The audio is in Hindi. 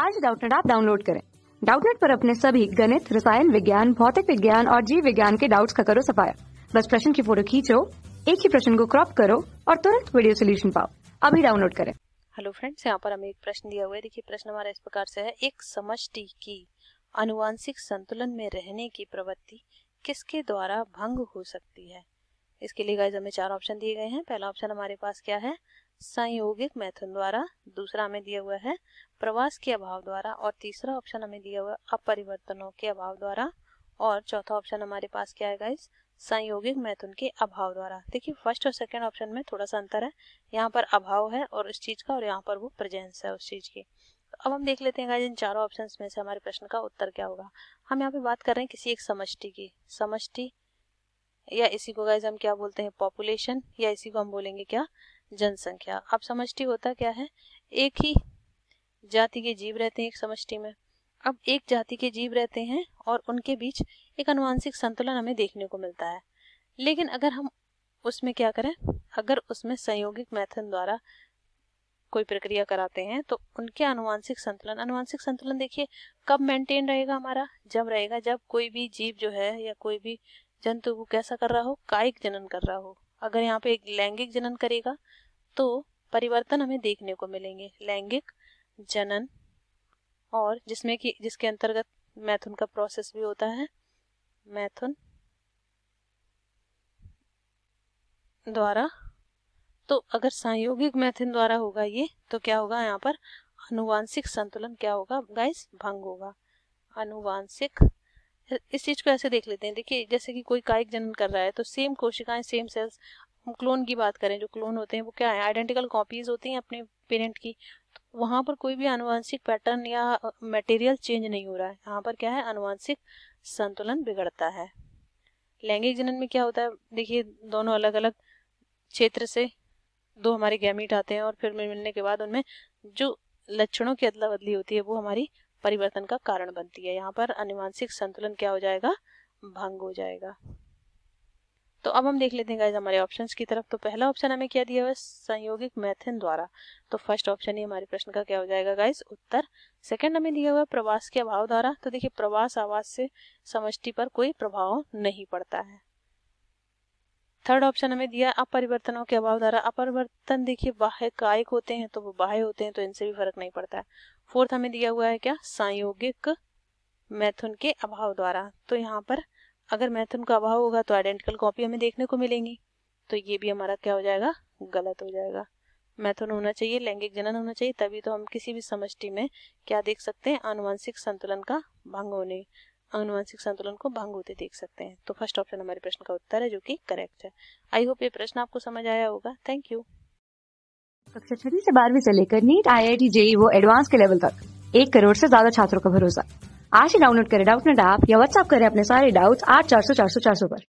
आज डाउटनेट आप डाउनलोड करें डाउटनेट पर अपने सभी गणित रसायन विज्ञान भौतिक विज्ञान और जीव विज्ञान के डाउट्स का करो सफाया बस प्रश्न की फोटो खींचो एक ही प्रश्न को क्रॉप करो और तुरंत वीडियो सोल्यूशन पाओ अभी डाउनलोड करें हेलो फ्रेंड्स यहाँ पर हमें एक प्रश्न दिया हुआ है देखिए प्रश्न हमारा इस प्रकार से है एक समष्टि की अनुवांशिक संतुलन में रहने की प्रवृत्ति किसके द्वारा भंग हो सकती है इसके लिए गाइज हमें चार ऑप्शन दिए गए हैं पहला ऑप्शन हमारे पास क्या है संयोगिक मैथुन द्वारा दूसरा हमें दिया हुआ है प्रवास के अभाव द्वारा और तीसरा ऑप्शन हमें दिया हुआ है अपरिवर्तनों के अभाव द्वारा और चौथा ऑप्शन हमारे पास क्या है गाइज संयोगिक मैथुन के अभाव द्वारा देखिए फर्स्ट और सेकंड ऑप्शन में थोड़ा सा अंतर है यहाँ पर अभाव है और उस चीज का और यहाँ पर वो प्रेजेंस है उस चीज की तो अब हम देख लेते हैं गाइज इन चारों ऑप्शन में से हमारे प्रश्न का उत्तर क्या होगा हम यहाँ पे बात कर रहे हैं किसी एक समष्टि की समष्टि या इसी को गाइज हम क्या बोलते हैं पॉपुलेशन या इसी को हम बोलेंगे क्या जनसंख्या अब समष्टि होता क्या है एक ही जाति के जीव रहते हैं एक समष्टि में अब एक जाति के जीव रहते हैं और उनके बीच एक अनुवांशिक संतुलन हमें देखने को मिलता है लेकिन अगर हम उसमें क्या करें अगर उसमें संयोगिक मैथन द्वारा कोई प्रक्रिया कराते हैं तो उनके अनुवांशिक संतुलन अनुवांशिक संतुलन देखिए कब मेंटेन रहेगा हमारा जब रहेगा जब कोई भी जीव जो है या कोई भी जंतु को कैसा कर रहा हो कायिक जनन कर रहा हो अगर यहाँ पे एक लैंगिक जनन करेगा तो परिवर्तन हमें देखने को मिलेंगे लैंगिक जनन और जिसमें कि जिसके अंतर्गत मैथुन का प्रोसेस भी होता है मैथुन द्वारा तो अगर संयोगिक मैथुन द्वारा होगा ये तो क्या होगा यहाँ पर अनुवांशिक संतुलन क्या होगा गाइस भंग होगा अनुवांशिक इस चीज़ को ऐसे देख लेते हैं देखिए जैसे कि कोई कायक जनन कर रहा है तो सेम कोशिकाएं सेम सेल्स हम क्लोन की बात करें जो क्लोन होते हैं वो क्या है आइडेंटिकल कॉपीज होती हैं अपने पेरेंट की तो वहां पर कोई भी अनुवांशिक पैटर्न या मटेरियल चेंज नहीं हो रहा है यहाँ पर क्या है अनुवांशिक संतुलन बिगड़ता है लैंगिक जनन में क्या होता है देखिए दोनों अलग अलग क्षेत्र से दो हमारे गैमिट आते हैं और फिर मिलने के बाद उनमें जो लक्षणों की अदला बदली होती है वो हमारी परिवर्तन का कारण बनती है यहाँ पर अनुवांशिक संतुलन क्या हो जाएगा भंग हो जाएगा तो अब हम देख लेते हैं गाइज हमारे ऑप्शंस की तरफ तो पहला ऑप्शन हमें क्या दिया हुआ है संयोगिक मैथिन द्वारा तो फर्स्ट ऑप्शन ही हमारे प्रश्न का क्या हो जाएगा गाइज उत्तर सेकंड हमें दिया हुआ है प्रवास के अभाव द्वारा तो देखिए प्रवास आवास से समष्टि पर कोई प्रभाव नहीं पड़ता है थर्ड ऑप्शन हमें दिया अपरिवर्तनों के अभाव द्वारा अपरिवर्तन देखिए बाह्य कायिक होते हैं तो वो बाह्य होते हैं तो इनसे भी फर्क नहीं पड़ता है फोर्थ हमें दिया हुआ है क्या संयोगिक मैथुन के अभाव द्वारा तो यहाँ पर अगर मैथुन का अभाव होगा तो आइडेंटिकल कॉपी हमें देखने को मिलेंगी तो ये भी हमारा क्या हो जाएगा गलत हो जाएगा मैथुन होना चाहिए लैंगिक जनन होना चाहिए तभी तो हम किसी भी समष्टि में क्या देख सकते हैं आनुवंशिक संतुलन का भंग होने अनुवांशिक संतुलन को भंग होते देख सकते हैं तो फर्स्ट ऑप्शन हमारे प्रश्न का उत्तर है जो कि करेक्ट है आई होप ये प्रश्न आपको समझ आया होगा थैंक यू कक्षा छठी से बारहवीं से लेकर NEET I I T JEE वो एडवांस के लेवल तक एक करोड़ से ज्यादा छात्रों का भरोसा आज ही डाउनलोड करें डाउट नेट ऐप या व्हाट्सअप करें अपने सारे डाउट्स आठ चार सौ चार सौ चार सौ पर